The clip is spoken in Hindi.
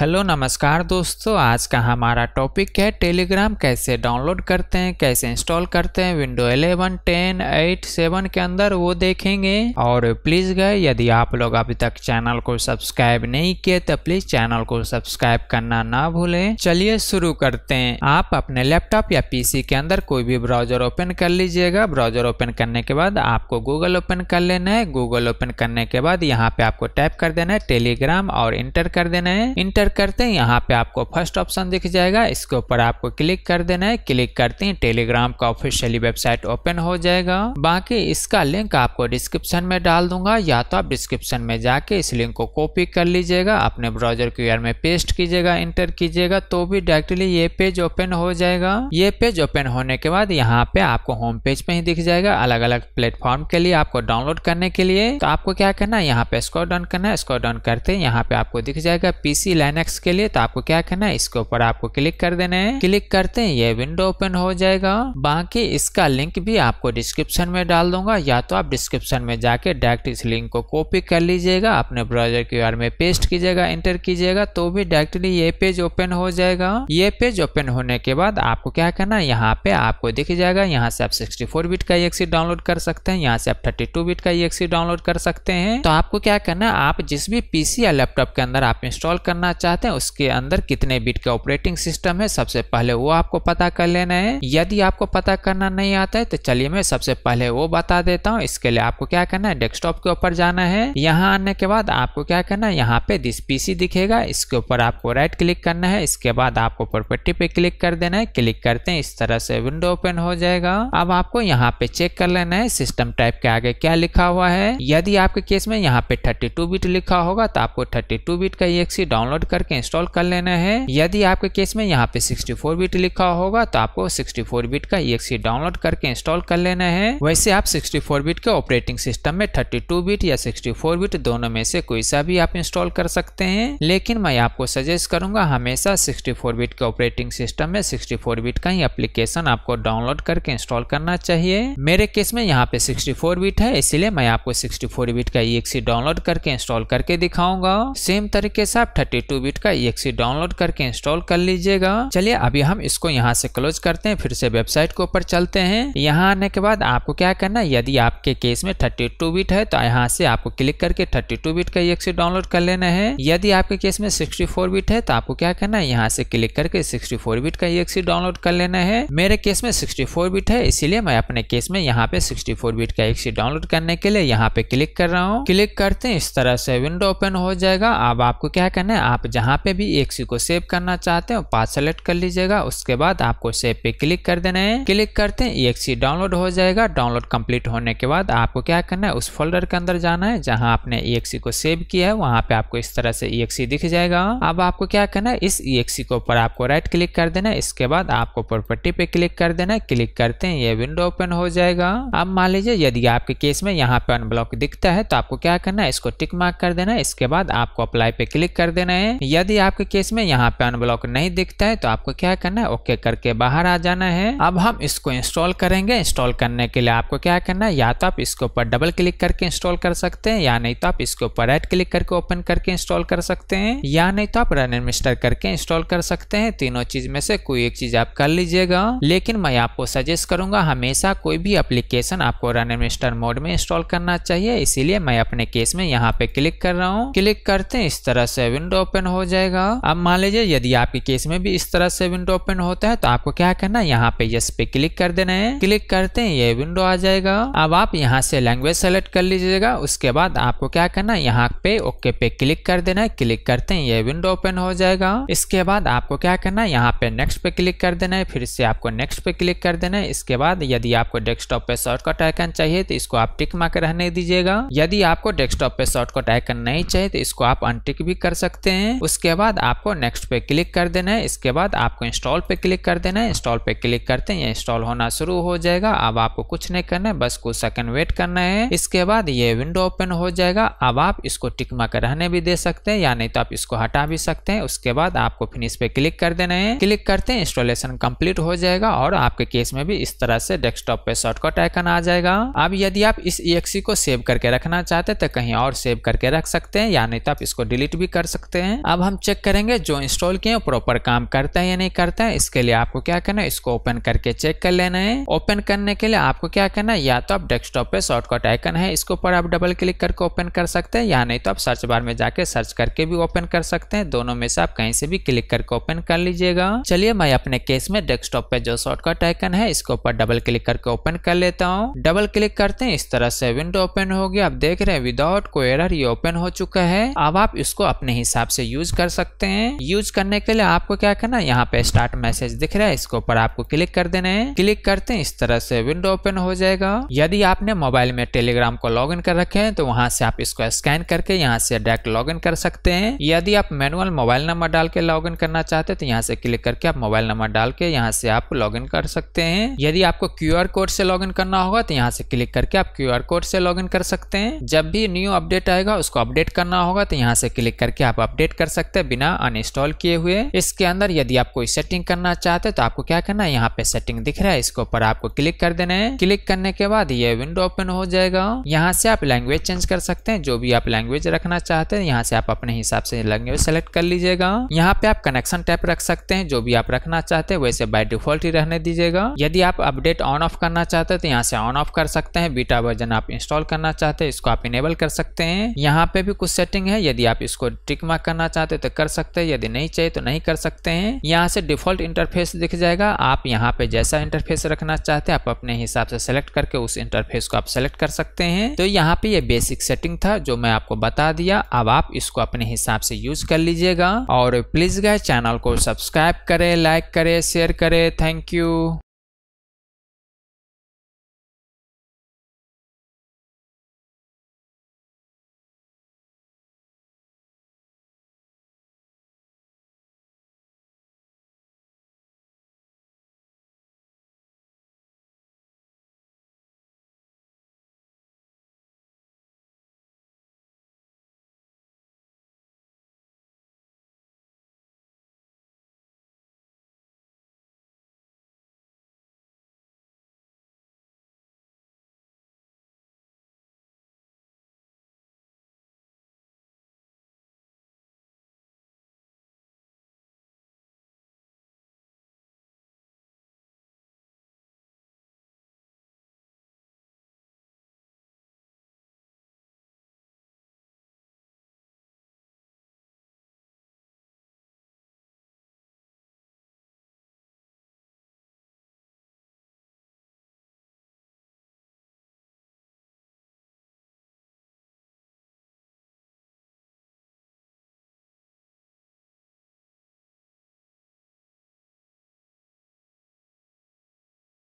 हेलो नमस्कार दोस्तों आज का हमारा टॉपिक है टेलीग्राम कैसे डाउनलोड करते हैं कैसे इंस्टॉल करते हैं विंडो 11, 10, 8, 7 के अंदर वो देखेंगे और प्लीज़ गए यदि आप लोग अभी तक चैनल को सब्सक्राइब नहीं किए तो प्लीज़ चैनल को सब्सक्राइब करना ना भूलें चलिए शुरू करते हैं आप अपने लैपटॉप या पी के अंदर कोई भी ब्राउजर ओपन कर लीजिएगा ब्राउजर ओपन करने के बाद आपको गूगल ओपन कर लेना है गूगल ओपन करने के बाद यहाँ पे आपको टाइप कर देना है टेलीग्राम और इंटर कर देना है इंटर एंटर करते हैं यहाँ पे आपको फर्स्ट ऑप्शन दिख जाएगा इसके ऊपर आपको क्लिक कर देना है क्लिक करते हैं टेलीग्राम का ऑफिशियली वेबसाइट ओपन हो जाएगा बाकी इसका लिंक आपको डिस्क्रिप्शन में डाल दूंगा या तो आप डिस्क्रिप्शन में जाके इस लिंक को कॉपी कर लीजिएगा अपने ब्राउजर क्यूआर में पेस्ट कीजिएगा एंटर कीजिएगा तो भी डायरेक्टली ये पेज ओपन हो जाएगा ये पेज ओपन होने के बाद यहाँ पे आपको होम पेज पे ही दिख जाएगा अलग अलग प्लेटफॉर्म के लिए आपको डाउनलोड करने के लिए तो आपको क्या करना है यहाँ पे स्कोर डाउन करना है स्कोर डाउन करते हैं यहाँ पे आपको दिख जाएगा पीसी लाइन नेक्स्ट के लिए तो आपको क्या करना है इसके ऊपर आपको क्लिक कर देना है क्लिक करते हैं ये विंडो ओपन हो जाएगा बाकी इसका लिंक भी आपको डिस्क्रिप्शन में डाल दूंगा या तो आप डिस्क्रिप्शन में जाके डायरेक्ट इस लिंक को कॉपी कर लीजिएगा अपने ब्राउजर क्यू में पेस्ट कीजिएगा एंटर कीजिएगा तो भी डायरेक्टली ये पेज ओपन हो जाएगा ये पेज ओपन होने के बाद आपको क्या करना है यहाँ पे आपको दिख जाएगा यहाँ से आप सिक्सटी बिट का एक्सी डाउनलोड कर सकते हैं यहाँ से आप टू बिट का एक्सी डाउनलोड कर सकते हैं तो आपको क्या करना है आप जिस भी पीसी या लैपटॉप के अंदर आप इंस्टॉल करना चाहते हैं उसके अंदर कितने बिट का ऑपरेटिंग सिस्टम है सबसे पहले वो आपको पता कर लेना है यदि आपको पता करना नहीं आता है तो चलिए मैं सबसे पहले वो बता देता हूँ इसके लिए आपको क्या करना है डेस्कटॉप के ऊपर जाना है यहाँ आने के बाद आपको क्या करना है यहाँ पे दिस पीसी दिखेगा इसके ऊपर आपको राइट क्लिक करना है इसके बाद आपको प्रॉपर्टी पे क्लिक कर देना है क्लिक करते हैं इस तरह से विंडो ओपन हो जाएगा अब आपको यहाँ पे चेक कर लेना है सिस्टम टाइप के आगे क्या लिखा हुआ है यदि आपके केस में यहाँ पे 32 बिट लिखा होगा तो आपको 32 बिट का ई डाउनलोड करके इंस्टॉल कर लेना है यदि आपके केस में यहाँ पे 64 बिट लिखा होगा तो आपको 64 बिट का ई डाउनलोड करके इंस्टॉल कर लेना है वैसे आप 64 बिट के ऑपरेटिंग सिस्टम में 32 बिट या 64 बिट दोनों में से कोई सा भी आप इंस्टॉल कर सकते हैं लेकिन मैं आपको सजेस्ट करूंगा हमेशा सिक्सटी बिट के ऑपरेटिंग सिस्टम में सिक्सटी बिट का ही अप्लीकेशन आपको डाउनलोड करके इंस्टॉल करना चाहिए मेरे केस में यहाँ पे सिक्सटी बिट है इसलिए मैं आपको सिक्सटी बिट का ई डाउनलोड करके इंस्टॉल करके दिखाऊंगा सेम तरीके से आप थर्टी बिट का एक्सी डाउनलोड करके इंस्टॉल कर लीजिएगा चलिए अभी हम इसको यहाँ से क्लोज करते हैं फिर से वेबसाइट के ऊपर चलते हैं यहाँ आने के बाद आपको क्या करना है यदि आपके केस में थर्टी टू बिट है तो यहाँ से आपको क्लिक करके थर्टी टू बिट का एक्सी डाउनलोड कर लेना है यदि आपके केस में सिक्सटी फोर बिट है तो आपको क्या करना है यहाँ से क्लिक करके सिक्सटी फोर बिट का एक्सी डाउनलोड कर लेना है मेरे केस में सिक्सटी फोर बिट है इसीलिए मैं अपने केस में यहाँ पे सिक्सटी फोर बिट का एक्सी डाउनलोड करने के लिए यहाँ पे क्लिक कर रहा हूँ क्लिक करते हैं इस तरह से विंडो ओपन हो जाएगा अब आपको क्या करना है आप जहाँ पे भी एक सी को सेव करना चाहते हो पाथ सेलेक्ट कर लीजिएगा उसके बाद आपको सेव पे क्लिक कर देना है क्लिक करते हैं सी डाउनलोड हो जाएगा डाउनलोड कंप्लीट होने के बाद आपको क्या करना है उस फोल्डर के अंदर जाना है जहाँ आपने ई को सेव किया है वहाँ पे आपको इस तरह से ई दिख जाएगा अब आपको क्या करना है इस ई को ऊपर आपको राइट क्लिक कर देना है इसके बाद आपको प्रॉपर्टी पे क्लिक कर देना है क्लिक करते हैं ये विंडो ओपन हो जाएगा अब मान लीजिए यदि आपके केस में यहाँ पे अनब्लॉक दिखता है तो आपको क्या करना है इसको टिक मार्क कर देना है इसके बाद आपको अप्लाई पे क्लिक कर देना है यदि आपके केस में यहाँ पे अनब्लॉक नहीं दिखता है तो आपको क्या करना है ओके करके बाहर आ जाना है अब हम इसको इंस्टॉल करेंगे इंस्टॉल करने के लिए आपको क्या करना है या तो आप इसके ऊपर डबल क्लिक करके इंस्टॉल कर सकते हैं या नहीं तो आप इसके ऊपर राइट क्लिक करके ओपन करके इंस्टॉल कर सकते हैं या नहीं तो आप रन एडमिस्टर करके इंस्टॉल कर सकते हैं तीनों चीज में से कोई एक चीज आप कर लीजिएगा लेकिन मैं आपको सजेस्ट करूंगा हमेशा कोई भी एप्लीकेशन आपको रन एडमिस्टर मोड में इंस्टॉल करना चाहिए इसीलिए मैं अपने केस में यहाँ पे क्लिक कर रहा हूँ क्लिक करते हैं इस तरह से विंडो ओपन ओपन हो जाएगा अब मान लीजिए यदि आपके केस में भी इस तरह से विंडो ओपन होता है तो आपको क्या करना है यहाँ पे यस पे क्लिक कर देना है क्लिक करते हैं ये विंडो आ जाएगा अब आप यहाँ से लैंग्वेज सेलेक्ट कर लीजिएगा उसके बाद आपको क्या करना है यहाँ पे ओके पे क्लिक कर देना है क्लिक करते हैं ये विंडो ओपन हो जाएगा इसके बाद आपको क्या करना है यहाँ पे नेक्स्ट पे क्लिक कर देना है फिर से आपको नेक्स्ट पे क्लिक कर देना है इसके बाद यदि आपको डेस्कटॉप पे शॉर्टकट आइकन चाहिए तो इसको आप टिक मार रहने दीजिएगा यदि आपको डेस्कटॉप पे शॉर्टकट आइकन नहीं चाहिए तो इसको आप अनटिक भी कर सकते हैं उसके बाद आपको नेक्स्ट पे क्लिक कर देना है इसके बाद आपको इंस्टॉल पे क्लिक कर देना है इंस्टॉल पे क्लिक करते हैं इंस्टॉल होना शुरू हो जाएगा अब आपको कुछ नहीं करना है बस कुछ सेकंड वेट करना है इसके बाद ये विंडो ओपन हो जाएगा अब आप इसको टिकमा कर रहने भी दे सकते हैं या नहीं तो आप इसको हटा भी सकते हैं उसके बाद आपको फिनिश पे क्लिक कर देना है क्लिक करते हैं इंस्टॉलेशन कम्प्लीट हो जाएगा और आपके केस में भी इस तरह से डेस्कटॉप पे शॉर्टकट आइकन आ जाएगा अब यदि आप इस ई को सेव करके रखना चाहते तो कहीं और सेव करके रख सकते हैं या नहीं तो आप इसको डिलीट भी कर सकते हैं अब हम चेक करेंगे जो इंस्टॉल किए प्रॉपर काम करता है या नहीं करता है इसके लिए आपको क्या करना है इसको ओपन करके चेक कर लेना है ओपन करने के लिए आपको क्या करना है या तो आप डेस्कटॉप पे शॉर्टकट आइकन है इसके ऊपर आप डबल क्लिक करके ओपन कर सकते हैं या नहीं तो आप सर्च बार में जाके सर्च करके भी ओपन कर सकते हैं दोनों में से आप कहीं से भी क्लिक करके ओपन कर लीजिएगा चलिए मैं अपने केस में डेस्कटॉप पे जो शॉर्टकट आइकन है इसके ऊपर डबल क्लिक करके ओपन कर लेता हूँ डबल क्लिक करते हैं इस तरह से विंडो ओपन होगी आप देख रहे हैं विदाउट कोई एरर ये ओपन हो चुका है अब आप इसको अपने हिसाब से यूज कर सकते हैं यूज करने के लिए आपको क्या करना है यहाँ पे स्टार्ट मैसेज दिख रहा है इसके ऊपर आपको क्लिक कर देना है क्लिक करते हैं इस तरह से विंडो ओपन हो जाएगा यदि आपने मोबाइल में टेलीग्राम को लॉग कर रखे हैं तो वहाँ से आप इसको स्कैन करके यहाँ से डायरेक्ट लॉग कर सकते हैं यदि आप मैनुअल मोबाइल नंबर डाल के लॉग करना चाहते हैं तो यहाँ से क्लिक करके आप मोबाइल नंबर डाल के यहाँ से आप लॉग कर सकते हैं यदि आपको क्यू कोड से लॉग करना होगा तो यहाँ से क्लिक करके आप क्यू कोड से लॉग कर सकते हैं जब भी न्यू अपडेट आएगा उसको अपडेट करना होगा तो यहाँ से क्लिक करके आप अपडेट कर कर सकते हैं बिना अनइंस्टॉल किए हुए इसके अंदर यदि आप कोई सेटिंग करना चाहते हैं तो आपको क्या करना है यहाँ पे सेटिंग दिख रहा है इसके ऊपर आपको क्लिक कर देना है क्लिक करने के बाद ये विंडो ओपन हो जाएगा यहाँ से आप लैंग्वेज चेंज कर सकते हैं जो भी आप लैंग्वेज रखना चाहते हैं यहाँ से आप अपने हिसाब से लैंग्वेज सेलेक्ट कर लीजिएगा यहाँ पे आप कनेक्शन टाइप रख सकते हैं जो भी आप रखना चाहते हैं वैसे बाय डिफॉल्ट ही रहने दीजिएगा यदि आप अपडेट ऑन ऑफ करना चाहते हैं तो यहाँ से ऑन ऑफ कर सकते हैं बीटा वर्जन आप इंस्टॉल करना चाहते हैं इसको आप इनेबल कर सकते हैं यहाँ पे भी कुछ सेटिंग है यदि आप इसको टिक मार्क करना चाहते तो कर सकते हैं यदि नहीं चाहिए तो नहीं कर सकते हैं यहाँ से डिफॉल्ट इंटरफेस दिख जाएगा आप यहाँ पे जैसा इंटरफेस रखना चाहते हैं आप अपने हिसाब से सेलेक्ट करके उस इंटरफेस को आप सेलेक्ट कर सकते हैं तो यहाँ पे ये बेसिक सेटिंग था जो मैं आपको बता दिया अब आप इसको अपने हिसाब से यूज कर लीजिएगा और प्लीज गए चैनल को सब्सक्राइब करे लाइक करे शेयर करे थैंक यू